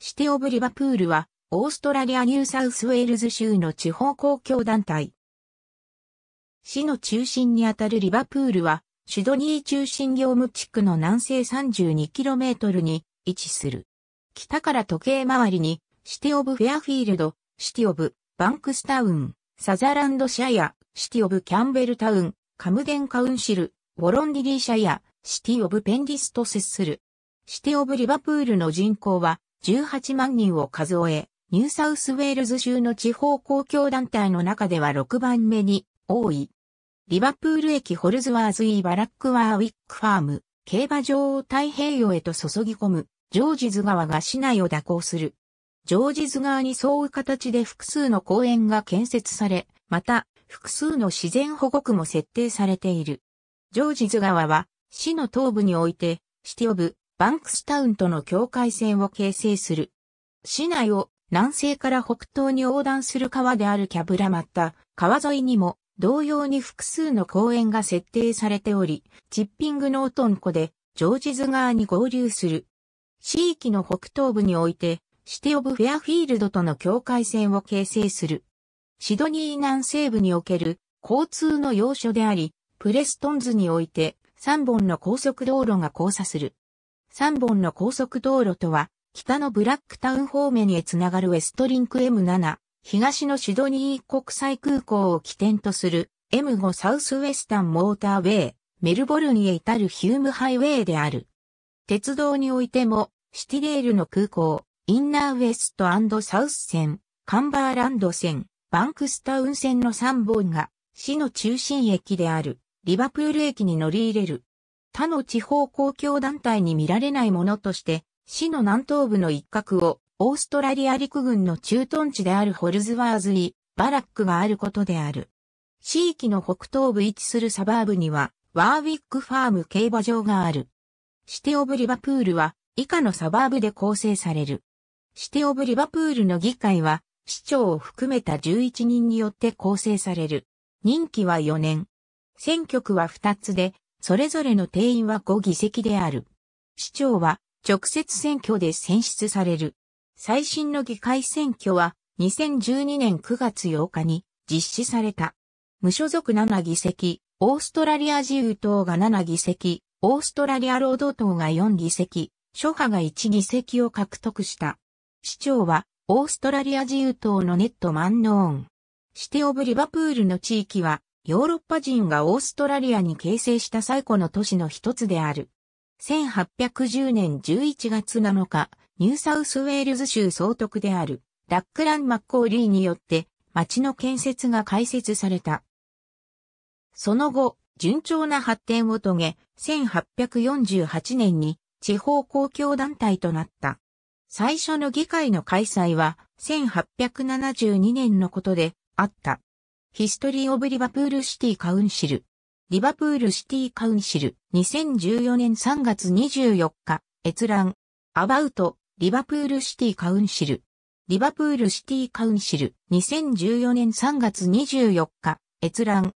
シティ・オブ・リバプールは、オーストラリア・ニューサウスウェールズ州の地方公共団体。市の中心にあたるリバプールは、シドニー中心業務地区の南西 32km に位置する。北から時計回りに、シティ・オブ・フェアフィールド、シティ・オブ・バンクスタウン、サザランドシャイア、シティ・オブ・キャンベルタウン、カムデン・カウンシル、ウォロンディリーシャイア、シティ・オブ・ペンディスと接する。シティ・オブ・リバプールの人口は18万人を数え、ニューサウスウェールズ州の地方公共団体の中では6番目に多い。リバプール駅ホルズワーズイーバラックワーウィックファーム、競馬場を太平洋へと注ぎ込む、ジョージズ川が市内を蛇行する。ジョージズ川に沿う形で複数の公園が建設され、また、複数の自然保護区も設定されている。ジョージズ川は、市の東部において、シティオブ、バンクスタウンとの境界線を形成する。市内を南西から北東に横断する川であるキャブラまた、川沿いにも同様に複数の公園が設定されており、チッピングノートン湖でジョージズ川に合流する。市域の北東部において、シティオブフェアフィールドとの境界線を形成する。シドニー南西部における交通の要所であり、プレストンズにおいて3本の高速道路が交差する。3本の高速道路とは、北のブラックタウン方面へつながるウェストリンク M7、東のシドニー国際空港を起点とする M5 サウスウェスタンモーターウェイ、メルボルンへ至るヒュームハイウェイである。鉄道においても、シティレールの空港、インナーウェストサウス線、カンバーランド線、バンクスタウン線の3本が、市の中心駅である、リバプール駅に乗り入れる。他の地方公共団体に見られないものとして、市の南東部の一角を、オーストラリア陸軍の駐屯地であるホルズワーズリー、バラックがあることである。地域の北東部位置するサバーブには、ワーウィックファーム競馬場がある。シテオブリバプールは、以下のサバーブで構成される。シテオブリバプールの議会は、市長を含めた11人によって構成される。任期は4年。選挙区は2つで、それぞれの定員は5議席である。市長は直接選挙で選出される。最新の議会選挙は2012年9月8日に実施された。無所属7議席、オーストラリア自由党が7議席、オーストラリア労働党が4議席、諸派が1議席を獲得した。市長はオーストラリア自由党のネットマンノーン。シテオブリバプールの地域はヨーロッパ人がオーストラリアに形成した最古の都市の一つである。1810年11月7日、ニューサウスウェールズ州総督である、ラックラン・マッコーリーによって、町の建設が開設された。その後、順調な発展を遂げ、1848年に地方公共団体となった。最初の議会の開催は1872年のことであった。ヒストリー・オブ・リバプール・シティ・カウンシル。リバプール・シティ・カウンシル。2014年3月24日。閲覧。アバウト、リバプール・シティ・カウンシル。リバプール・シティ・カウンシル。2014年3月24日。閲覧。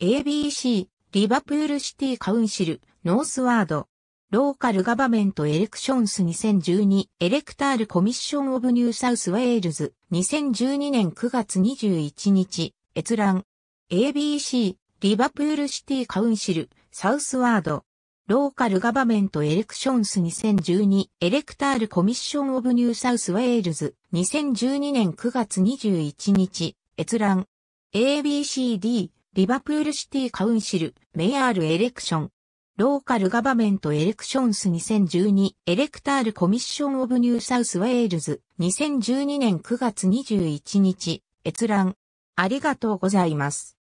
ABC、リバプール・シティ・カウンシル。ノースワード。ローカル・ガバメント・エレクションス2012エレクタール・コミッション・オブ・ニュー・サウス・ウェールズ2012年9月21日閲覧。ABC、リバプールシティカウンシル、サウスワード。ローカルガバメントエレクションス2012エレクタールコミッションオブニューサウスウェールズ2012年9月21日閲覧 ABCD リバプールシティカウンシルメアールエレクションローカルガバメントエレクションス2012エレクタールコミッションオブニューサウスウェールズ2012年9月21日閲覧ありがとうございます。